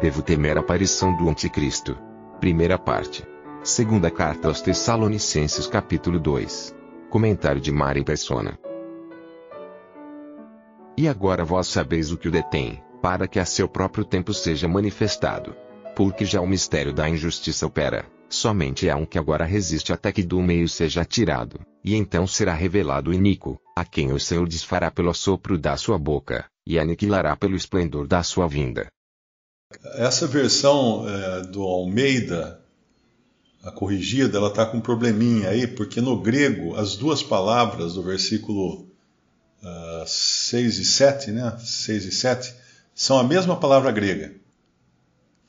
Devo temer a aparição do anticristo. Primeira parte. Segunda carta aos Tessalonicenses capítulo 2. Comentário de Mari Persona. E agora vós sabeis o que o detém, para que a seu próprio tempo seja manifestado. Porque já o mistério da injustiça opera, somente há um que agora resiste até que do meio seja tirado, e então será revelado o iníquo, a quem o Senhor desfará pelo sopro da sua boca, e aniquilará pelo esplendor da sua vinda. Essa versão é, do Almeida, a corrigida, ela está com um probleminha aí, porque no grego as duas palavras do versículo uh, ah, 6 e 7, né? 6 e 7, são a mesma palavra grega.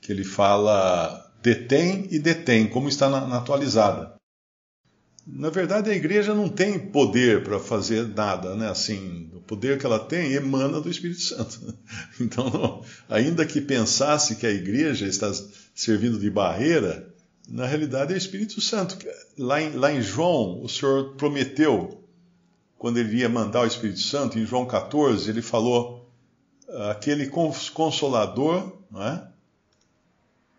Que ele fala detém e detém, como está na, na atualizada. Na verdade, a igreja não tem poder para fazer nada, né? Assim, o poder que ela tem emana do Espírito Santo. Então, ainda que pensasse que a igreja está servindo de barreira, na realidade é o Espírito Santo. Lá em, lá em João, o Senhor prometeu, quando ele ia mandar o Espírito Santo, em João 14, ele falou: aquele consolador, não é?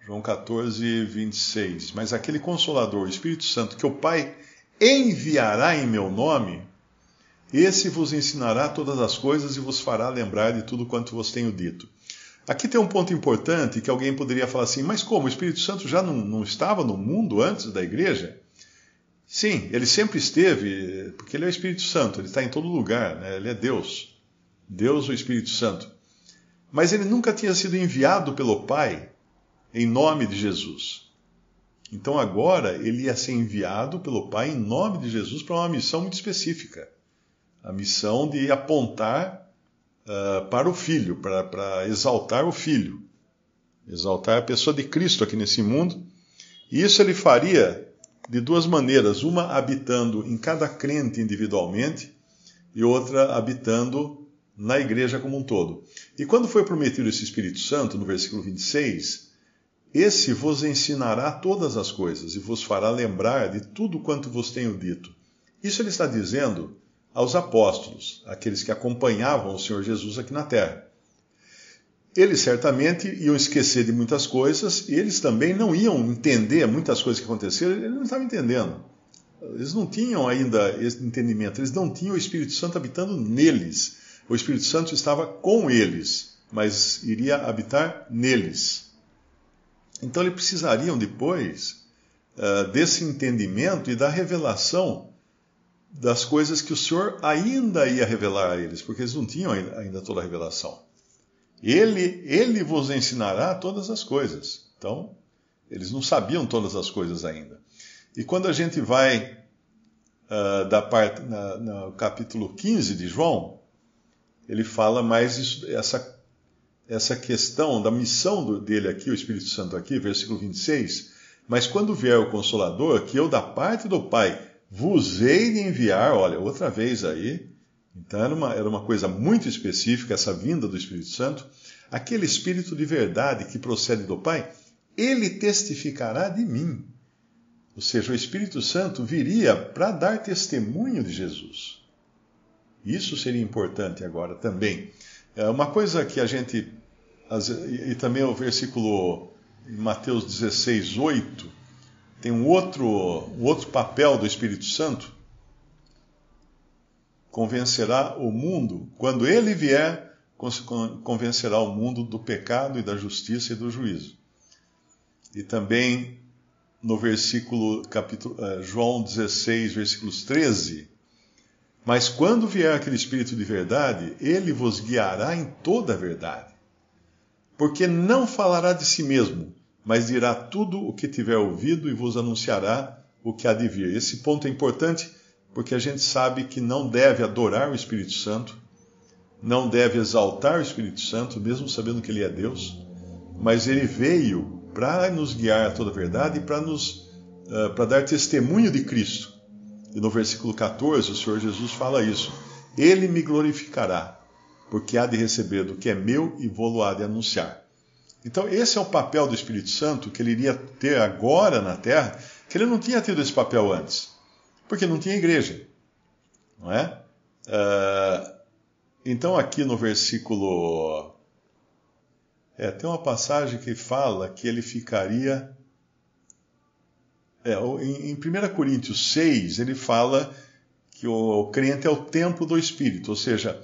João 14, 26. Mas aquele consolador, o Espírito Santo, que o Pai enviará em meu nome, esse vos ensinará todas as coisas e vos fará lembrar de tudo quanto vos tenho dito. Aqui tem um ponto importante que alguém poderia falar assim: mas como? O Espírito Santo já não, não estava no mundo antes da igreja? Sim, ele sempre esteve, porque ele é o Espírito Santo, ele está em todo lugar, né? ele é Deus. Deus, o Espírito Santo. Mas ele nunca tinha sido enviado pelo Pai em nome de Jesus. Então agora ele ia ser enviado pelo Pai em nome de Jesus para uma missão muito específica a missão de apontar uh, para o Filho, para, para exaltar o Filho, exaltar a pessoa de Cristo aqui nesse mundo. E isso ele faria de duas maneiras: uma habitando em cada crente individualmente e outra habitando na igreja como um todo. E quando foi prometido esse Espírito Santo, no versículo 26 esse vos ensinará todas as coisas e vos fará lembrar de tudo quanto vos tenho dito. Isso ele está dizendo aos apóstolos, aqueles que acompanhavam o Senhor Jesus aqui na terra. Eles certamente iam esquecer de muitas coisas e eles também não iam entender muitas coisas que aconteceram, eles não estavam entendendo. Eles não tinham ainda esse entendimento, eles não tinham o Espírito Santo habitando neles. O Espírito Santo estava com eles, mas iria habitar neles. Então eles precisariam depois uh, desse entendimento e da revelação das coisas que o Senhor ainda ia revelar a eles, porque eles não tinham ainda toda a revelação. Ele, ele vos ensinará todas as coisas. Então, eles não sabiam todas as coisas ainda. E quando a gente vai uh, da parte, na, no capítulo 15 de João, ele fala mais isso, essa essa questão da missão do, dele aqui, o Espírito Santo aqui, versículo 26. Mas quando vier o Consolador, que eu da parte do Pai vos hei de enviar, olha, outra vez aí, então era uma, era uma coisa muito específica essa vinda do Espírito Santo, aquele Espírito de verdade que procede do Pai, ele testificará de mim. Ou seja, o Espírito Santo viria para dar testemunho de Jesus. Isso seria importante agora também. É uma coisa que a gente as, e, e, também o versículo em Mateus 16, 8, tem um outro, um outro papel do Espírito Santo. Convencerá o mundo, quando ele vier, convencerá o mundo do pecado e da justiça e do juízo. E também no versículo capítulo, eh, João 16, versículos 13. Mas quando vier aquele Espírito de verdade, ele vos guiará em toda a verdade porque não falará de si mesmo, mas dirá tudo o que tiver ouvido e vos anunciará o que há de vir. Esse ponto é importante porque a gente sabe que não deve adorar o Espírito Santo, não deve exaltar o Espírito Santo, mesmo sabendo que ele é Deus, mas ele veio para nos guiar a toda a verdade e para nos uh, eh, para dar testemunho de Cristo. E no versículo 14, o Senhor Jesus fala isso: Ele me glorificará, porque há de receber do que é meu e vou-lo há de anunciar. Então, esse é o papel do Espírito Santo que ele iria ter agora na Terra, que ele não tinha tido esse papel antes, porque não tinha igreja. Não é? Uh, então, aqui no versículo. É, tem uma passagem que fala que ele ficaria. É, em, em 1 Coríntios 6, ele fala que o crente é o templo do Espírito, ou seja,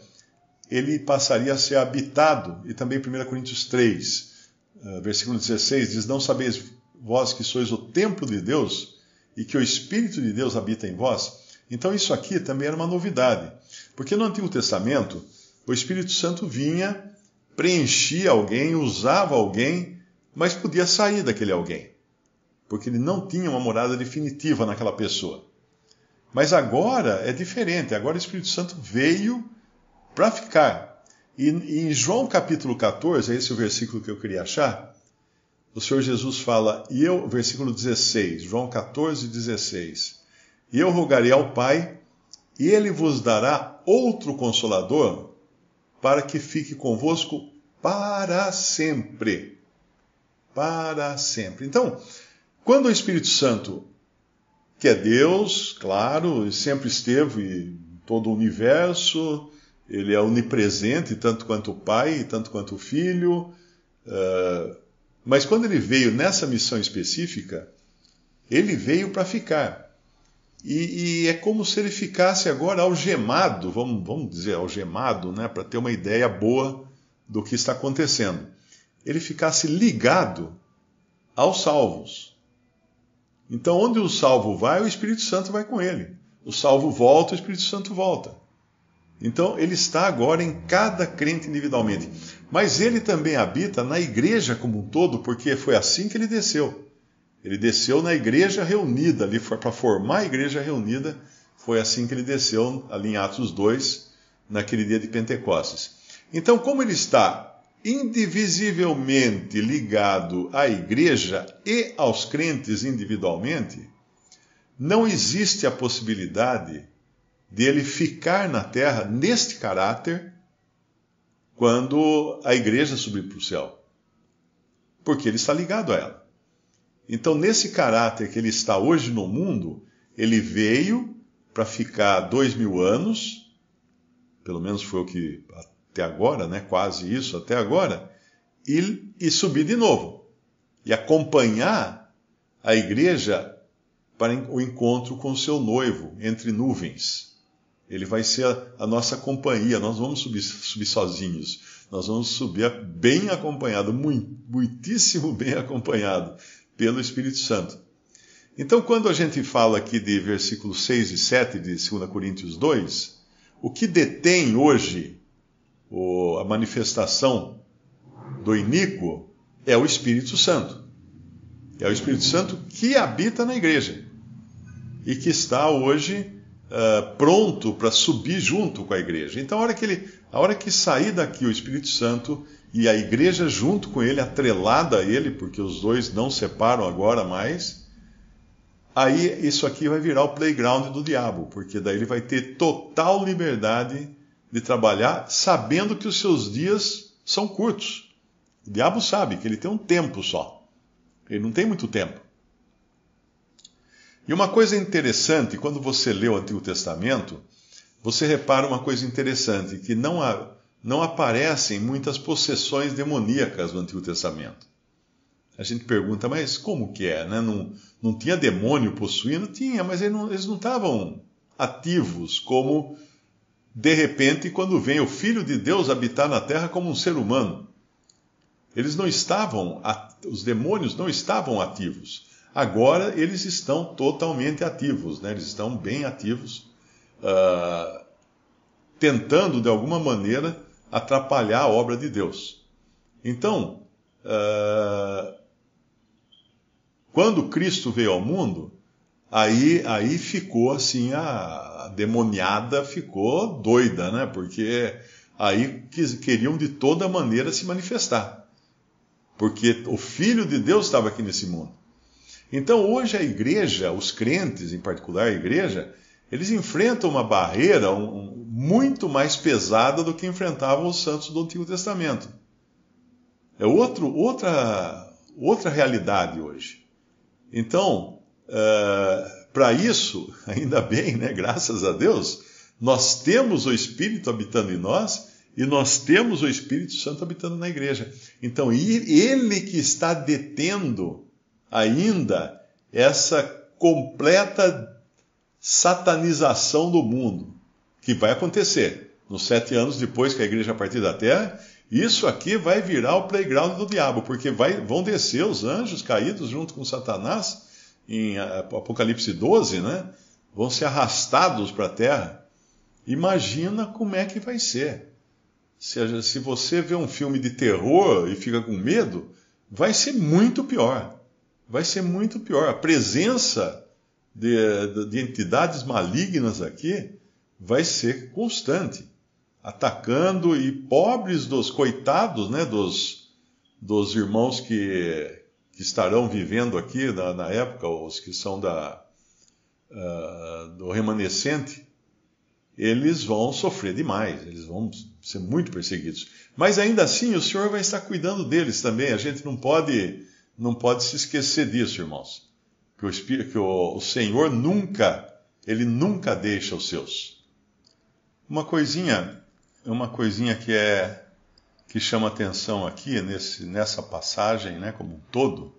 ele passaria a ser habitado. E também 1 Coríntios 3, eh, versículo 16, diz: Não sabeis vós que sois o templo de Deus e que o Espírito de Deus habita em vós? Então, isso aqui também era uma novidade, porque no Antigo Testamento, o Espírito Santo vinha, preenchia alguém, usava alguém, mas podia sair daquele alguém, porque ele não tinha uma morada definitiva naquela pessoa. Mas agora é diferente, agora o Espírito Santo veio para ficar. E, em João capítulo 14, é esse é o versículo que eu queria achar, o Senhor Jesus fala, e eu, versículo 16, João 14, 16, e eu rogarei ao Pai, e ele vos dará outro consolador, para que fique convosco para sempre. Para sempre. Então, quando o Espírito Santo, que é Deus, claro, sempre esteve em todo o universo, ele é onipresente, tanto quanto o Pai, tanto quanto o Filho. Uh, mas quando ele veio nessa missão específica, ele veio para ficar. E, e, é como se ele ficasse agora algemado, vamos, vamos dizer algemado, né, para ter uma ideia boa do que está acontecendo. Ele ficasse ligado aos salvos. Então, onde o salvo vai, o Espírito Santo vai com ele. O salvo volta, o Espírito Santo volta. Então, ele está agora em cada crente individualmente. Mas ele também habita na igreja como um todo, porque foi assim que ele desceu. Ele desceu na igreja reunida, ali para formar a igreja reunida. Foi assim que ele desceu, ali em Atos 2, naquele dia de Pentecostes. Então, como ele está indivisivelmente ligado à igreja e aos crentes individualmente, não existe a possibilidade dele ficar na terra neste caráter quando a igreja subir para o céu. Porque ele está ligado a ela. Então, nesse caráter que ele está hoje no mundo, ele veio para ficar dois mil anos, pelo menos foi o que até agora, né? Quase isso até agora, e, e subir de novo e acompanhar a igreja para o encontro com o seu noivo entre nuvens. Ele vai ser a, a nossa companhia. Nós vamos subir, subir sozinhos. Nós vamos subir bem acompanhado, muitíssimo bem acompanhado pelo Espírito Santo. Então, quando a gente fala aqui de versículos 6 e 7 de 2 Coríntios 2, o que detém hoje o, a manifestação do iníquo é o Espírito Santo. É o Espírito Santo que habita na igreja e que está hoje eh, pronto para subir junto com a igreja. Então, a hora, que ele, a hora que sair daqui o Espírito Santo e a igreja junto com ele, atrelada a ele, porque os dois não separam agora mais, aí isso aqui vai virar o playground do diabo, porque daí ele vai ter total liberdade de trabalhar, sabendo que os seus dias são curtos. O diabo sabe que ele tem um tempo só. Ele não tem muito tempo. E uma coisa interessante, quando você lê o Antigo Testamento, você repara uma coisa interessante, que não, há, não aparecem muitas possessões demoníacas no Antigo Testamento. A gente pergunta, mas como que é? Né? Não, não tinha demônio possuindo? Tinha, mas eles não estavam ativos como, de repente, quando vem o Filho de Deus habitar na Terra como um ser humano. Eles não estavam, os demônios não estavam ativos. Agora eles estão totalmente ativos, né? eles estão bem ativos, uh, tentando de alguma maneira atrapalhar a obra de Deus. Então, uh, quando Cristo veio ao mundo, aí, aí ficou assim, a, demoniada ficou doida, né? Porque aí quis, queriam de toda maneira se manifestar. Porque o Filho de Deus estava aqui nesse mundo. Então hoje a igreja, os crentes em particular, a igreja, eles enfrentam uma barreira um, muito mais pesada do que enfrentavam os santos do Antigo Testamento. É outro, outra, outra realidade hoje. Então, uh, eh, para isso, ainda bem, né? graças a Deus, nós temos o Espírito habitando em nós e nós temos o Espírito Santo habitando na igreja. Então, ele que está detendo ainda essa completa satanização do mundo, que vai acontecer nos sete anos depois que a igreja partir da terra. Isso aqui vai virar o playground do diabo, porque vai, vão descer os anjos caídos junto com Satanás em ah, Apocalipse 12, né? Vão ser arrastados para a terra. Imagina como é que vai ser. Se, se você vê um filme de terror e fica com medo, vai ser muito pior vai ser muito pior. A presença de, de entidades malignas aqui vai ser constante, atacando e pobres dos coitados, né, dos, dos irmãos que, que estarão vivendo aqui na, na época, os que são da, uh, do remanescente, eles vão sofrer demais, eles vão ser muito perseguidos. Mas ainda assim, o Senhor vai estar cuidando deles também. A gente não pode não pode se esquecer disso, irmãos. Que o, que o, o Senhor nunca, ele nunca deixa os seus. Uma coisinha, uma coisinha que é que chama atenção aqui nesse, nessa passagem, né, como um todo,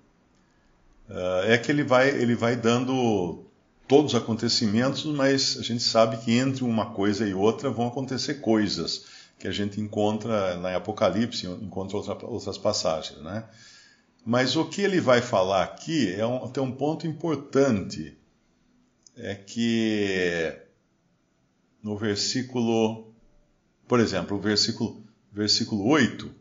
uh, é que ele vai, ele vai dando todos os acontecimentos, mas a gente sabe que entre uma coisa e outra vão acontecer coisas que a gente encontra na Apocalipse, encontra outra, outras passagens, né? Mas o que ele vai falar aqui é um, tem um ponto importante. É que no versículo, por exemplo, o versículo, versículo 8.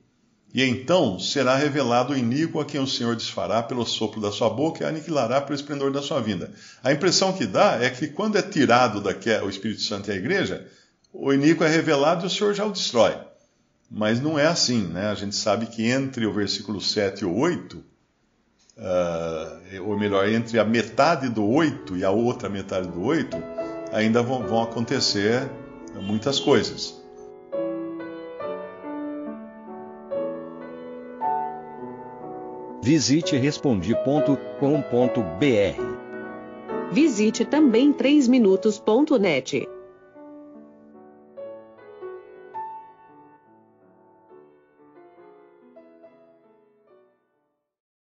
E então será revelado o iníquo a quem o Senhor desfará pelo sopro da sua boca e aniquilará pelo esplendor da sua vinda. A impressão que dá é que quando é tirado daqui, o Espírito Santo e a igreja, o iníquo é revelado e o Senhor já o destrói. Mas não é assim, né? A gente sabe que entre o versículo 7 e o 8, uh, ah, ou melhor, entre a metade do 8 e a outra metade do 8, ainda vão, vão acontecer muitas coisas. Visite respondi.com.br. Visite também 3minutos.net.